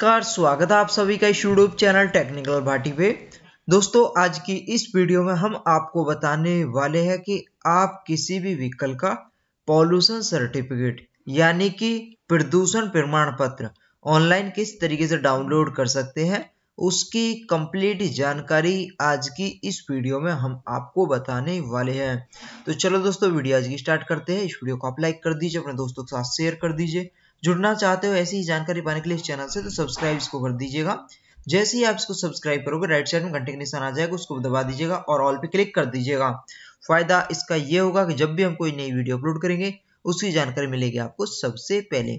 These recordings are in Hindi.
नमस्कार स्वागत है आप सभी का इस यूट्यूब चैनल टेक्निकल भाटी पे दोस्तों आज की इस वीडियो में हम आपको बताने वाले हैं कि आप किसी भी व्हीकल का पॉल्यूशन सर्टिफिकेट यानी कि प्रदूषण प्रमाण पत्र ऑनलाइन किस तरीके से डाउनलोड कर सकते हैं उसकी कंप्लीट जानकारी आज की इस वीडियो में हम आपको बताने वाले हैं तो चलो दोस्तों वीडियो आज की स्टार्ट करते हैं इस वीडियो को आप लाइक कर दीजिए अपने दोस्तों के साथ शेयर कर दीजिए जुड़ना चाहते हो ऐसी ही जानकारी पाने के लिए इस चैनल से तो सब्सक्राइब इसको कर दीजिएगा जैसे ही आप इसको सब्सक्राइब करोगे राइट साइड में घंटे के निशान आ जाएगा उसको दबा दीजिएगा और ऑल पे क्लिक कर दीजिएगा फायदा इसका ये होगा कि जब भी हम कोई नई वीडियो अपलोड करेंगे उसकी जानकारी मिलेगी आपको सबसे पहले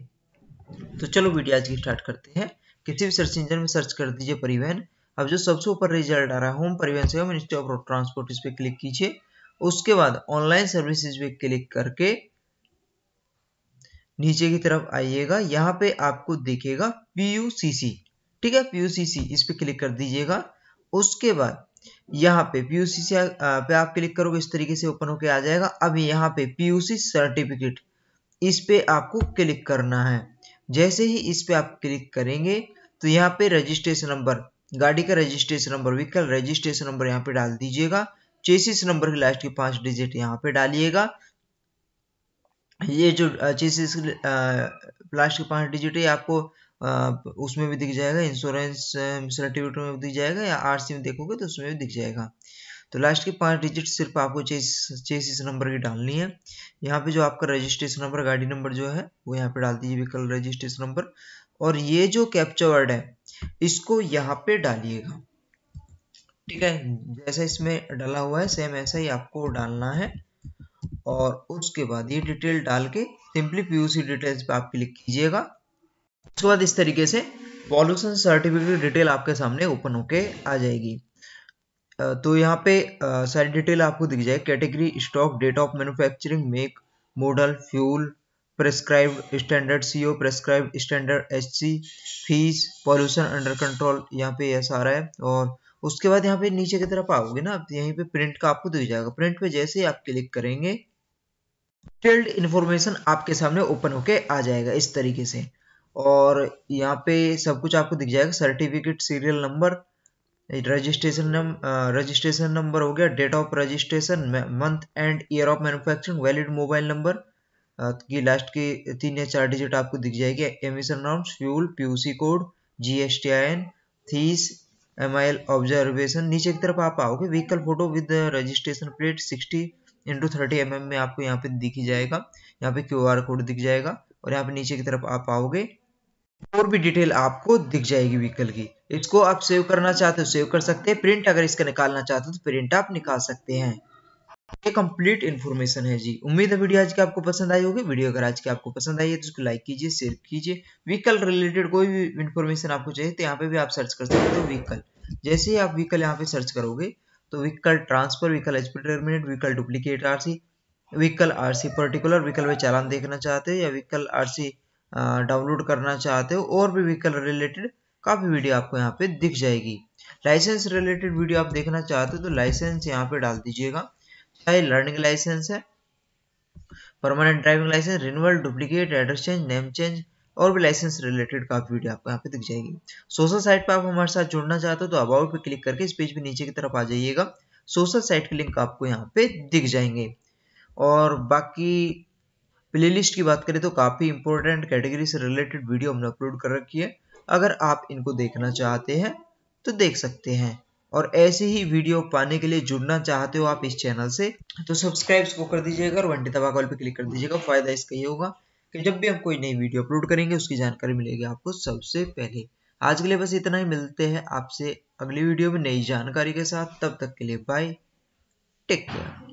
तो चलो वीडियो आज की स्टार्ट करते हैं किसी भी सर्च इंजन में सर्च कर दीजिए परिवहन अब जो सबसे ऊपर रिजल्ट आ रहा है होम परिवहन सेवा मिनिस्ट्री ऑफ रोड ट्रांसपोर्ट इस पर क्लिक कीजिए उसके बाद ऑनलाइन सर्विसेज पे क्लिक करके नीचे की तरफ आइएगा यहाँ पे आपको देखेगा पी ठीक है पी इस पर क्लिक कर दीजिएगा उसके बाद यहाँ पे पी पे आप क्लिक करोगे इस तरीके से ओपन होके आ जाएगा अब यहाँ पे पी सर्टिफिकेट इस पे आपको क्लिक करना है जैसे ही इस पे आप क्लिक करेंगे तो यहाँ पे रजिस्ट्रेशन नंबर गाड़ी का registration number vehicle registration number यहाँ पे डाल दीजिएगा चेसिस नंबर के लास्ट के पांच डिजिट यहाँ पे डालिएगा ये जो चीज इस पांच डिजिट है आपको आ, उसमें भी दिख जाएगा इंश्योरेंस सर्टिफिकेट में भी दिख जाएगा या आरसी में देखोगे तो उसमें भी दिख जाएगा तो लास्ट के पांच डिजिट सिर्फ आपको चेस चेसिस नंबर की डालनी है यहाँ पे जो आपका रजिस्ट्रेशन नंबर गाड़ी नंबर जो है वो यहाँ पे डाल दीजिए कल रजिस्ट्रेशन नंबर और ये जो कैप्चा वर्ड है इसको यहाँ पे डालिएगा ठीक है जैसा इसमें डाला हुआ है सेम ऐसा ही आपको डालना है और उसके बाद ये डिटेल डाल के सिंपली पीयूसी डिटेल्स पे आप क्लिक कीजिएगा उसके बाद इस तरीके से पॉल्यूशन सर्टिफिकेट डिटेल आपके सामने ओपन होके आ जाएगी तो यहाँ पे सारी डिटेल आपको दिख जाए category stock date of manufacturing make model fuel prescribed standard CO prescribed standard H C fees pollution under control यहाँ पे यह सारा है और उसके बाद यहाँ पे नीचे की तरफ आओगे ना यहीं पे प्रिंट का आपको दिख जाएगा प्रिंट पे जैसे ही आप क्लिक करेंगे डिटेल्ड इन्फॉर्मेशन आपके सामने ओपन होके आ जाएगा इस तरीके से और यहाँ पे सब कुछ आपको दिख जाएगा certificate serial number registration number registration number हो गया date of registration month and year of manufacturing valid mobile number की लास्ट की तीन या चार डिजिट आपको दिख जाएगी emission norms fuel P code GSTIN थीस एम आई ऑब्जर्वेशन नीचे की तरफ आप आओगे vehicle photo with registration plate sixty into thirty M में आपको यहाँ पे दिख जाएगा यहाँ पे क्यू कोड दिख जाएगा और यहाँ पे नीचे की तरफ आप आओगे और भी डिटेल आपको दिख जाएगी व्हीकल की इसको आप सेव करना चाहते हो सेव कर सकते हैं प्रिंट अगर इसका निकालना चाहते हो तो प्रिंट आप निकाल सकते हैं ये कंप्लीट इन्फॉर्मेशन है जी उम्मीद है वीडियो आज की आपको पसंद आई होगी वीडियो अगर आज की आपको पसंद आई है तो उसको लाइक कीजिए शेयर कीजिए व्हीकल रिलेटेड कोई भी इन्फॉर्मेशन आपको चाहिए तो यहाँ पे भी आप सर्च कर सकते हो व्हीकल जैसे ही आप व्हीकल यहाँ पे सर्च करोगे तो vehicle transfer vehicle H terminate vehicle duplicate R C vehicle R C particular vehicle में चालान देखना चाहते हो या व्हीकल आर सी डाउनलोड करना चाहते हो और भी व्हीकल रिलेटेड काफ़ी वीडियो आपको यहाँ पे दिख जाएगी लाइसेंस रिलेटेड वीडियो आप देखना चाहते हो तो लाइसेंस यहाँ पे डाल दीजिएगा चाहे लर्निंग लाइसेंस है permanent driving licence renewal duplicate address change name change और भी लाइसेंस रिलेटेड काफी वीडियो आपको यहाँ पे दिख जाएगी सोशल साइट पर आप हमारे साथ जुड़ना चाहते हो तो अबाउट पे क्लिक करके इस पेज पे नीचे की तरफ आ जाइएगा सोशल साइट के लिंक आपको यहाँ पे दिख जाएंगे और बाकी प्लेलिस्ट की बात करें तो काफ़ी इंपॉर्टेंट कैटेगरी से रिलेटेड वीडियो हमने अपलोड कर रखी है अगर आप इनको देखना चाहते हैं तो देख सकते हैं और ऐसे ही वीडियो पाने के लिए जुड़ना चाहते हो आप इस चैनल से तो सब्सक्राइब को कर दीजिएगा और वंटी दबा कॉल पे क्लिक कर दीजिएगा फायदा इसका ही होगा कि जब भी हम कोई नई वीडियो अपलोड करेंगे उसकी जानकारी मिलेगी आपको सबसे पहले आज के लिए बस इतना ही मिलते हैं आपसे अगली वीडियो में नई जानकारी के साथ तब तक के लिए बाय टेक केयर